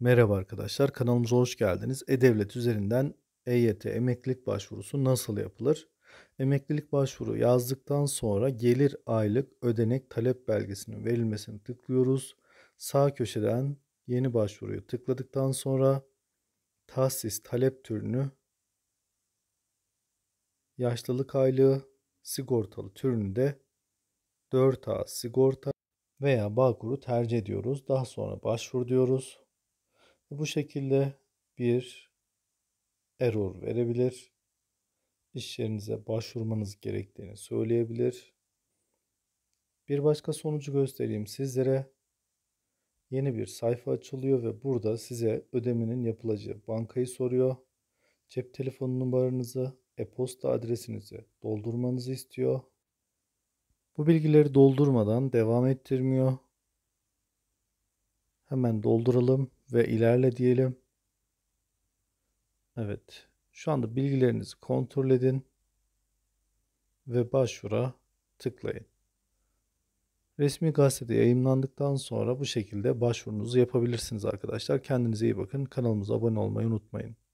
Merhaba arkadaşlar, kanalımıza hoş geldiniz. E-Devlet üzerinden EYT emeklilik başvurusu nasıl yapılır? Emeklilik başvuru yazdıktan sonra gelir aylık ödenek talep belgesinin verilmesini tıklıyoruz. Sağ köşeden yeni başvuruyu tıkladıktan sonra tahsis talep türünü yaşlılık aylığı sigortalı türünü de 4A sigorta veya Bağkur'u tercih ediyoruz. Daha sonra başvur diyoruz. Bu şekilde bir error verebilir. İş yerinize başvurmanız gerektiğini söyleyebilir. Bir başka sonucu göstereyim sizlere. Yeni bir sayfa açılıyor ve burada size ödemenin yapılacağı bankayı soruyor. Cep telefonu numaranızı, e-posta adresinizi doldurmanızı istiyor. Bu bilgileri doldurmadan devam ettirmiyor. Hemen dolduralım ve ilerle diyelim. Evet. Şu anda bilgilerinizi kontrol edin ve başvura tıklayın. Resmi gazetede yayınlandıktan sonra bu şekilde başvurunuzu yapabilirsiniz arkadaşlar. Kendinize iyi bakın. Kanalımıza abone olmayı unutmayın.